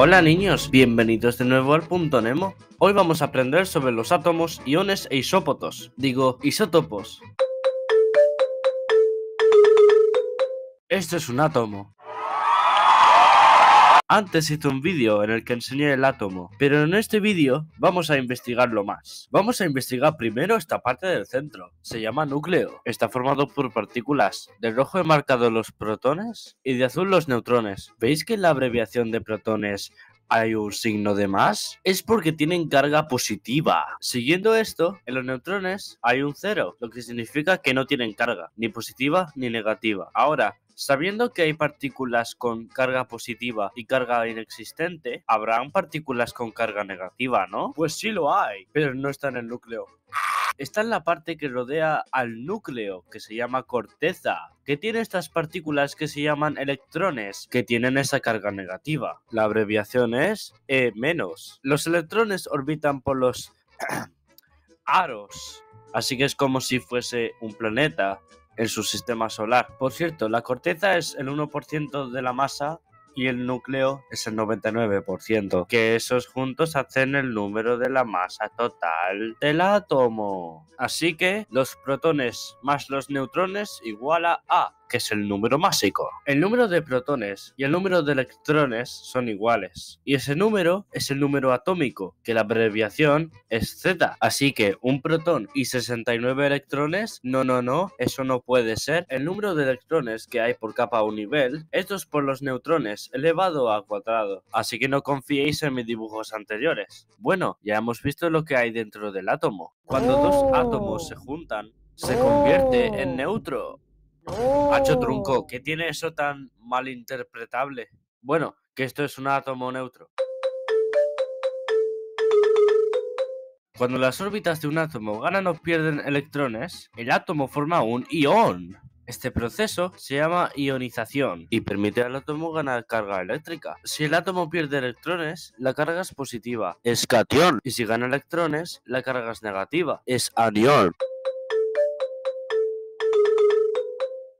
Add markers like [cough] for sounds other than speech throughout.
Hola niños, bienvenidos de nuevo al Punto Nemo. Hoy vamos a aprender sobre los átomos, iones e isópotos, digo, isótopos. Esto es un átomo. Antes hice un vídeo en el que enseñé el átomo, pero en este vídeo vamos a investigarlo más. Vamos a investigar primero esta parte del centro. Se llama núcleo. Está formado por partículas. De rojo he marcado los protones y de azul los neutrones. ¿Veis que la abreviación de protones hay un signo de más, es porque tienen carga positiva. Siguiendo esto, en los neutrones hay un cero, lo que significa que no tienen carga, ni positiva ni negativa. Ahora, Sabiendo que hay partículas con carga positiva y carga inexistente, habrán partículas con carga negativa, ¿no? Pues sí lo hay, pero no está en el núcleo está en la parte que rodea al núcleo, que se llama corteza, que tiene estas partículas que se llaman electrones, que tienen esa carga negativa. La abreviación es E-. Los electrones orbitan por los [clears throat] aros, así que es como si fuese un planeta en su sistema solar. Por cierto, la corteza es el 1% de la masa y el núcleo es el 99%, que esos juntos hacen el número de la masa total del átomo. Así que los protones más los neutrones igual a A que es el número másico. El número de protones y el número de electrones son iguales, y ese número es el número atómico, que la abreviación es Z. Así que un protón y 69 electrones, no, no, no, eso no puede ser. El número de electrones que hay por capa o nivel es por los neutrones elevado a cuadrado, así que no confiéis en mis dibujos anteriores. Bueno, ya hemos visto lo que hay dentro del átomo. Cuando dos átomos se juntan, se convierte en oh. neutro. Oh. Trunco, ¿qué tiene eso tan malinterpretable? Bueno, que esto es un átomo neutro. Cuando las órbitas de un átomo ganan o pierden electrones, el átomo forma un ión. Este proceso se llama ionización y permite al átomo ganar carga eléctrica. Si el átomo pierde electrones, la carga es positiva, es cation. y si gana electrones, la carga es negativa, es anión.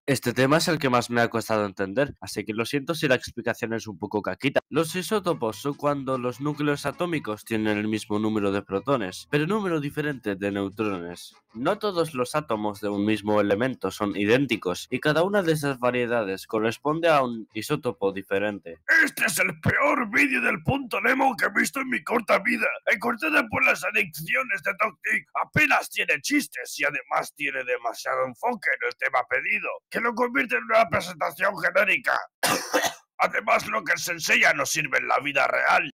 Este tema es el que más me ha costado entender, así que lo siento si la explicación es un poco caquita. Los isótopos son cuando los núcleos atómicos tienen el mismo número de protones, pero número diferente de neutrones. No todos los átomos de un mismo elemento son idénticos, y cada una de esas variedades corresponde a un isótopo diferente. Este es el peor vídeo del punto Nemo que he visto en mi corta vida, cortado por las adicciones de Toc Apenas tiene chistes y además tiene demasiado enfoque en el tema pedido que lo convierte en una presentación genérica. [coughs] Además, lo que se enseña no sirve en la vida real.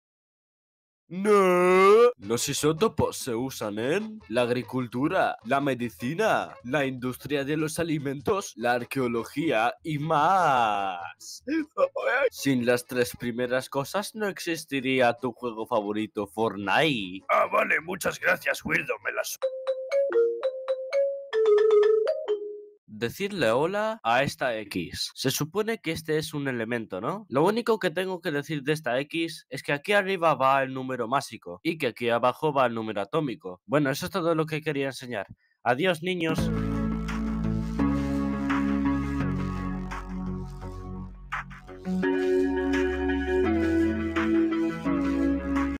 No. Los isótopos se usan en la agricultura, la medicina, la industria de los alimentos, la arqueología y más. [laughs] Sin las tres primeras cosas no existiría tu juego favorito, Fortnite. Ah, vale, muchas gracias, Guido. me las... decirle hola a esta X. Se supone que este es un elemento, ¿no? Lo único que tengo que decir de esta X es que aquí arriba va el número másico y que aquí abajo va el número atómico. Bueno, eso es todo lo que quería enseñar. Adiós, niños.